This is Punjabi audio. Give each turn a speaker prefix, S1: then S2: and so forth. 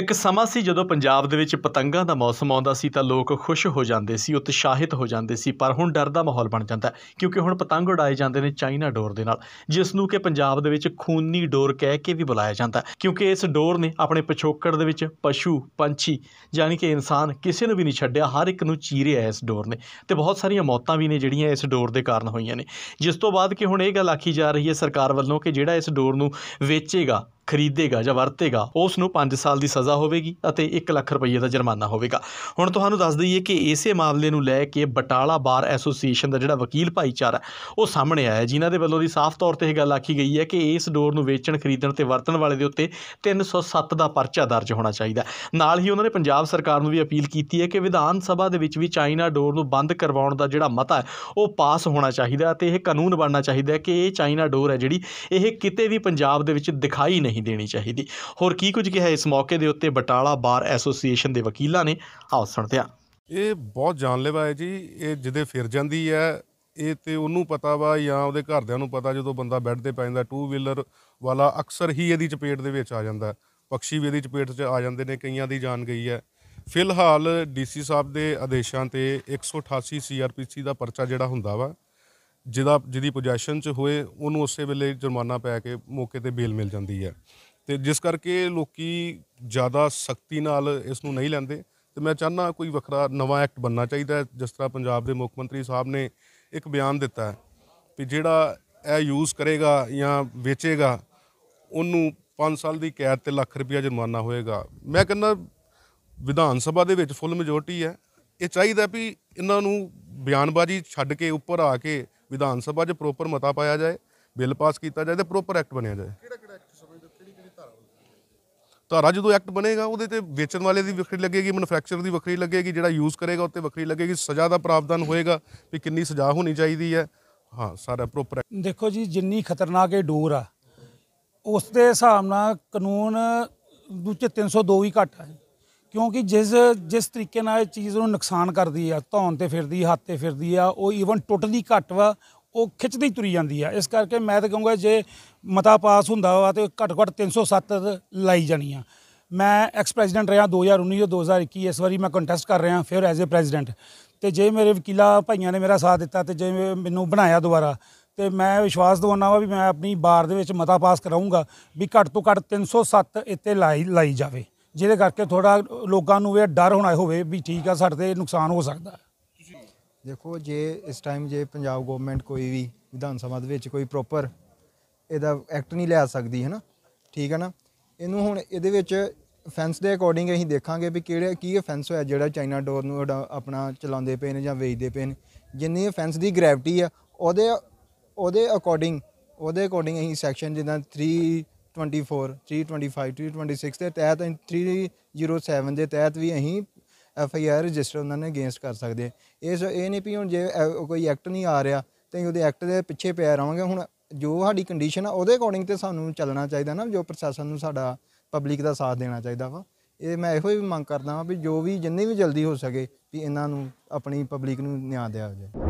S1: ਇੱਕ ਸਮਾਂ ਸੀ ਜਦੋਂ ਪੰਜਾਬ ਦੇ ਵਿੱਚ ਪਤੰਗਾਂ ਦਾ ਮੌਸਮ ਆਉਂਦਾ ਸੀ ਤਾਂ ਲੋਕ ਖੁਸ਼ ਹੋ ਜਾਂਦੇ ਸੀ ਉਤਸ਼ਾਹਿਤ ਹੋ ਜਾਂਦੇ ਸੀ ਪਰ ਹੁਣ ਡਰ ਦਾ ਮਾਹੌਲ ਬਣ ਜਾਂਦਾ ਕਿਉਂਕਿ ਹੁਣ ਪਤੰਗ ਉਡਾਏ ਜਾਂਦੇ ਨੇ ਚਾਈਨਾ ਡੋਰ ਦੇ ਨਾਲ ਜਿਸ ਨੂੰ ਕਿ ਪੰਜਾਬ ਦੇ ਵਿੱਚ ਖੂਨੀ ਡੋਰ ਕਹਿ ਕੇ ਵੀ ਬੁਲਾਇਆ ਜਾਂਦਾ ਕਿਉਂਕਿ ਇਸ ਡੋਰ ਨੇ ਆਪਣੇ ਪਿਛੋਕੜ ਦੇ ਵਿੱਚ ਪਸ਼ੂ ਪੰਛੀ ਯਾਨੀ ਕਿ ਇਨਸਾਨ ਕਿਸੇ ਨੂੰ ਵੀ ਨਹੀਂ ਛੱਡਿਆ ਹਰ ਇੱਕ ਨੂੰ ਚੀਰਿਆ ਇਸ ਡੋਰ ਨੇ ਤੇ ਬਹੁਤ ਸਾਰੀਆਂ ਮੌਤਾਂ ਵੀ ਨੇ ਜਿਹੜੀਆਂ ਇਸ ਡੋਰ ਦੇ ਕਾਰਨ ਹੋਈਆਂ ਨੇ ਜਿਸ ਤੋਂ ਬਾਅਦ ਕਿ ਹੁਣ ਇਹ ਗੱਲ ਆਖੀ ਜਾ ਰਹੀ ਹੈ ਸਰਕਾਰ ਵੱਲੋਂ ਕਿ ਜਿਹੜਾ ਇਸ ਡੋਰ ਨੂੰ ਵੇਚੇਗਾ ਖਰੀਦੇਗਾ ਜਾਂ ਵਰਤੇਗਾ ਉਸ ਨੂੰ 5 ਸਾਲ ਦੀ ਸਜ਼ਾ ਹੋਵੇਗੀ ਅਤੇ 1 ਲੱਖ ਰੁਪਏ ਦਾ ਜੁਰਮਾਨਾ ਹੋਵੇਗਾ ਹੁਣ ਤੁਹਾਨੂੰ ਦੱਸ ਦਈਏ ਕਿ ਇਸੇ ਮਾਮਲੇ ਨੂੰ ਲੈ ਕੇ ਬਟਾਲਾ ਬਾਰ ਐਸੋਸੀਏਸ਼ਨ ਦਾ ਜਿਹੜਾ ਵਕੀਲ ਭਾਈਚਾਰਾ ਉਹ ਸਾਹਮਣੇ ਆਇਆ ਜਿਨ੍ਹਾਂ ਦੇ ਵੱਲੋਂ ਦੀ ਸਾਫ਼ ਤੌਰ ਤੇ ਇਹ ਗੱਲ ਆਖੀ ਗਈ ਹੈ ਕਿ ਇਸ ਡੋਰ ਨੂੰ ਵੇਚਣ ਖਰੀਦਣ ਤੇ ਵਰਤਣ ਵਾਲੇ ਦੇ ਉੱਤੇ 307 ਦਾ ਪਰਚਾ ਦਰਜ ਹੋਣਾ ਚਾਹੀਦਾ ਨਾਲ ਹੀ ਉਹਨਾਂ ਨੇ ਪੰਜਾਬ ਸਰਕਾਰ ਨੂੰ ਵੀ ਅਪੀਲ ਕੀਤੀ ਹੈ ਕਿ ਵਿਧਾਨ ਸਭਾ ਦੇ ਵਿੱਚ ਵੀ ਚਾਈਨਾ ਡੋਰ ਨੂੰ ਬੰਦ ਕਰਵਾਉਣ ਦਾ ਜਿਹੜਾ ਮਤਾ ਹੈ ਉਹ ਪਾਸ ਹੋਣਾ ਚਾਹੀਦਾ ਅਤੇ ਇਹ ਕਾਨੂੰਨ ਬਣਨਾ ਚਾਹੀਦਾ ਕਿ ਇਹ ਚਾਈਨਾ ਡੋਰ ਹੈ ਜਿਹੜੀ ਇਹ ਕਿਤੇ ਵੀ ਪੰਜਾਬ ਦੇ ਵਿੱਚ ਦਿਖਾਈ ਨਹੀਂ ਨਹੀਂ ਦੇਣੀ ਚਾਹੀਦੀ ਹੋਰ ਕੀ ਕੁਝ ਕਿਹਾ ਇਸ ਮੌਕੇ ਦੇ ਉੱਤੇ ਬਟਾਲਾ ਬਾਰ ਐਸੋਸੀਏਸ਼ਨ ਦੇ ਵਕੀਲਾਂ ਨੇ ਆਓ ਸੁਣਦੇ
S2: ਇਹ ਬਹੁਤ ਜਾਣਲੇਵਾ ਹੈ ਜੀ ਇਹ ਜਿਹਦੇ ਫਿਰ ਜਾਂਦੀ ਹੈ ਇਹ ਤੇ ਉਹਨੂੰ ਪਤਾ ਵਾ ਜਾਂ ਉਹਦੇ ਘਰਦਿਆਂ ਨੂੰ ਪਤਾ ਜਦੋਂ ਬੰਦਾ ਬੈੱਡ ਤੇ ਪੈ ਜਾਂਦਾ ਟੂ ਵੀਲਰ ਵਾਲਾ ਅਕਸਰ ਹੀ ਇਹਦੀ ਚਪੇਟ ਦੇ ਵਿੱਚ ਆ ਜਾਂਦਾ ਪਕਸ਼ੀ ਵੀ ਇਹਦੀ ਚਪੇਟ 'ਚ ਆ ਜਾਂਦੇ ਨੇ ਕਈਆਂ ਦੀ ਜਾਨ ਗਈ ਹੈ ਫਿਲਹਾਲ ਡੀਸੀ ਸਾਹਿਬ ਦੇ ਆਦੇਸ਼ਾਂ ਤੇ 188 ਸੀਆਰਪੀਸੀ ਦਾ ਪਰਚਾ ਜਿਹੜਾ ਹੁੰਦਾ ਵਾ ਜਿਹਦਾ ਜਿਹਦੀ ਪੋਜੈਸ਼ਨ 'ਚ ਹੋਏ ਉਹਨੂੰ ਉਸੇ ਵੇਲੇ ਜੁਰਮਾਨਾ ਪਾ ਕੇ ਮੌਕੇ ਤੇ ਬੇਲ ਮਿਲ ਜਾਂਦੀ ਹੈ ਤੇ ਜਿਸ ਕਰਕੇ ਲੋਕੀ ਜ਼ਿਆਦਾ ਸਖਤੀ ਨਾਲ ਇਸ ਨੂੰ ਨਹੀਂ ਲੈਂਦੇ ਤੇ ਮੈਂ ਚਾਹਨਾ ਕੋਈ ਵੱਖਰਾ ਨਵਾਂ ਐਕਟ ਬੰਨਣਾ ਚਾਹੀਦਾ ਹੈ ਜਿਸ ਤਰ੍ਹਾਂ ਪੰਜਾਬ ਦੇ ਮੁੱਖ ਮੰਤਰੀ ਸਾਹਿਬ ਨੇ ਇੱਕ ਬਿਆਨ ਦਿੱਤਾ ਹੈ ਕਿ ਜਿਹੜਾ ਇਹ ਯੂਜ਼ ਕਰੇਗਾ ਜਾਂ ਵੇਚੇਗਾ ਉਹਨੂੰ 5 ਸਾਲ ਦੀ ਕੈਦ ਤੇ ਲੱਖ ਰੁਪਇਆ ਜੁਰਮਾਨਾ ਹੋਏਗਾ ਮੈਂ ਕਹਿੰਦਾ ਵਿਧਾਨ ਸਭਾ ਦੇ ਵਿੱਚ ਫੁੱਲ ਮੈਜੋਰਟੀ ਹੈ ਇਹ ਚਾਹੀਦਾ ਵੀ ਇਹਨਾਂ ਨੂੰ ਬਿਆਨਬਾਜ਼ੀ ਛੱਡ ਕੇ ਉੱਪਰ ਆ ਕੇ ਵਿਧਾਨ ਸਭਾ 'ਚ ਪ੍ਰੋਪਰ ਮਤਾ ਪਾਇਆ ਜਾਏ ਬਿੱਲ ਪਾਸ ਕੀਤਾ ਜਾਏ ਤੇ ਪ੍ਰੋਪਰ ਐਕਟ ਬਣਿਆ ਜਾਏ ਕਿਹੜਾ ਕਿਹੜਾ ਐਕਟ ਸਮਝਦੇ ਕਿਹੜੀ ਕਿਹੜੀ ਧਾਰਾ ਧਾਰਾ ਜਦੋਂ ਐਕਟ ਬਣੇਗਾ ਉਹਦੇ ਤੇ ਵੇਚਣ ਵਾਲੇ ਦੀ ਵੱਖਰੀ ਲੱਗੇਗੀ ਮੈਨੂਫੈਕਚਰਰ ਦੀ ਵੱਖਰੀ ਲੱਗੇਗੀ ਜਿਹੜਾ ਯੂਜ਼ ਕਰੇਗਾ ਉੱਤੇ ਵੱਖਰੀ ਲੱਗੇਗੀ ਸਜ਼ਾ ਦਾ ਪ੍ਰਾਵਧਾਨ ਹੋਏਗਾ ਕਿ ਕਿੰਨੀ ਸਜ਼ਾ ਹੋਣੀ ਚਾਹੀਦੀ ਹੈ ਹਾਂ ਸਾਰਾ ਪ੍ਰੋਪਰ ਦੇਖੋ ਜੀ ਜਿੰਨੀ ਖਤਰਨਾਕ
S3: ਇਹ ਡੋਰ ਆ ਉਸ ਦੇ ਹਿਸਾਬ ਨਾਲ ਕਾਨੂੰਨ ਦੂਜੇ 302 ਵੀ ਘੱਟ ਹੈ ਕਿਉਂਕਿ ਜਿਸ ਜਿਸ ਤਰੀਕੇ ਨਾਲ ਇਹ ਚੀਜ਼ ਨੂੰ ਨੁਕਸਾਨ ਕਰਦੀ ਆ ਧੌਣ ਤੇ ਫਿਰਦੀ ਹੱਥ ਤੇ ਫਿਰਦੀ ਆ ਉਹ ਈਵਨ ਟੁੱਟਦੀ ਘੱਟ ਵਾ ਉਹ ਖਿੱਚਦੀ ਤੁਰੀ ਜਾਂਦੀ ਆ ਇਸ ਕਰਕੇ ਮੈਂ ਤਾਂ ਕਹੂੰਗਾ ਜੇ ਮਤਾ ਪਾਸ ਹੁੰਦਾ ਵਾ ਤੇ ਘੱਟ ਘੱਟ 307 ਲਾਈ ਜਾਣੀ ਆ ਮੈਂ ਐਕਸ ਪ੍ਰੈਜ਼ੀਡੈਂਟ ਰਿਹਾ 2019 ਤੋਂ 2021 ਇਸ ਵਾਰੀ ਮੈਂ ਕੰਟੈਸਟ ਕਰ ਰਿਹਾ ਫਿਰ ਐਜ਼ ਅ ਪ੍ਰੈਜ਼ੀਡੈਂਟ ਤੇ ਜੇ ਮੇਰੇ ਵਕੀਲਾ ਭਾਈਆਂ ਨੇ ਮੇਰਾ ਸਾਥ ਦਿੱਤਾ ਤੇ ਜੇ ਮੈਨੂੰ ਬਣਾਇਆ ਦੁਬਾਰਾ ਤੇ ਮੈਂ ਵਿਸ਼ਵਾਸ ਦਵਾਉਣਾ ਵਾ ਵੀ ਮੈਂ ਆਪਣੀ ਬਾਰ ਦੇ ਵਿੱਚ ਮਤਾ ਪਾਸ ਕਰਾਉਂਗਾ ਵੀ ਘੱਟ ਤੋਂ ਘੱਟ 307 ਇੱਥੇ ਲਾਈ ਲਾਈ ਜਾਵੇ ਜਿਹਦੇ ਕਰਕੇ ਥੋੜਾ ਲੋਕਾਂ ਨੂੰ ਇਹ ਡਰ ਹੋਣਾ ਹੋਵੇ ਵੀ ਠੀਕ ਆ ਸਾਡੇ ਤੇ ਨੁਕਸਾਨ ਹੋ ਸਕਦਾ
S4: ਦੇਖੋ ਜੇ ਇਸ ਟਾਈਮ ਜੇ ਪੰਜਾਬ ਗਵਰਨਮੈਂਟ ਕੋਈ ਵੀ ਵਿਧਾਨ ਸਭਾ ਦੇ ਵਿੱਚ ਕੋਈ ਪ੍ਰੋਪਰ ਇਹਦਾ ਐਕਟ ਨਹੀਂ ਲਿਆ ਸਕਦੀ ਹੈ ਨਾ ਠੀਕ ਹੈ ਨਾ ਇਹਨੂੰ ਹੁਣ ਇਹਦੇ ਵਿੱਚ ਫੈਂਸ ਦੇ ਅਕੋਰਡਿੰਗ ਅਸੀਂ ਦੇਖਾਂਗੇ ਵੀ ਕਿਹੜੇ ਕੀ ਫੈਂਸ ਹੋਇਆ ਜਿਹੜਾ ਚਾਈਨਾ ਡੋਰ ਨੂੰ ਆਪਣਾ ਚਲਾਉਂਦੇ ਪਏ ਨੇ ਜਾਂ ਵੇਚਦੇ ਪਏ ਨੇ ਜਿੰਨੀ ਫੈਂਸ ਦੀ ਗ੍ਰੈਵਿਟੀ ਆ ਉਹਦੇ ਉਹਦੇ ਅਕੋਰਡਿੰਗ ਉਹਦੇ ਅਕੋਰਡਿੰਗ ਅਸੀਂ ਸੈਕਸ਼ਨ ਜਿੱਦਾਂ 3 24 325 326 ਦੇ ਤਹਿਤ 307 ਦੇ ਤਹਿਤ ਵੀ ਅਸੀਂ ਐਫ ਆਈ ਆਰ ਰਜਿਸਟਰ ਉਹਨਾਂ ਨੇ ਅਗੇਂਸਟ ਕਰ ਸਕਦੇ ਇਸ ਇਹ ਨਹੀਂ ਵੀ ਹੁਣ ਜੇ ਕੋਈ ਐਕਟ ਨਹੀਂ ਆ ਰਿਹਾ ਤੇ ਉਹਦੇ ਐਕਟ ਦੇ ਪਿੱਛੇ ਪਿਆ ਰਵਾਂਗੇ ਹੁਣ ਜੋ ਸਾਡੀ ਕੰਡੀਸ਼ਨ ਆ ਉਹਦੇ ਅਕੋਰਡਿੰਗ ਤੇ ਸਾਨੂੰ ਚੱਲਣਾ ਚਾਹੀਦਾ ਨਾ ਜੋ ਪ੍ਰਸ਼ਾਸਨ ਨੂੰ ਸਾਡਾ ਪਬਲਿਕ ਦਾ ਸਾਥ ਦੇਣਾ ਚਾਹੀਦਾ ਵਾ ਇਹ ਮੈਂ ਇਹੋ ਹੀ ਮੰਗ ਕਰਦਾ ਵਾਂ ਵੀ ਜੋ ਵੀ ਜਿੰਨੀ ਵੀ ਜਲਦੀ ਹੋ ਸਕੇ ਵੀ ਇਹਨਾਂ ਨੂੰ ਆਪਣੀ ਪਬਲਿਕ ਨੂੰ ਨਿਆਂ ਦਿਆ ਜਾਵੇ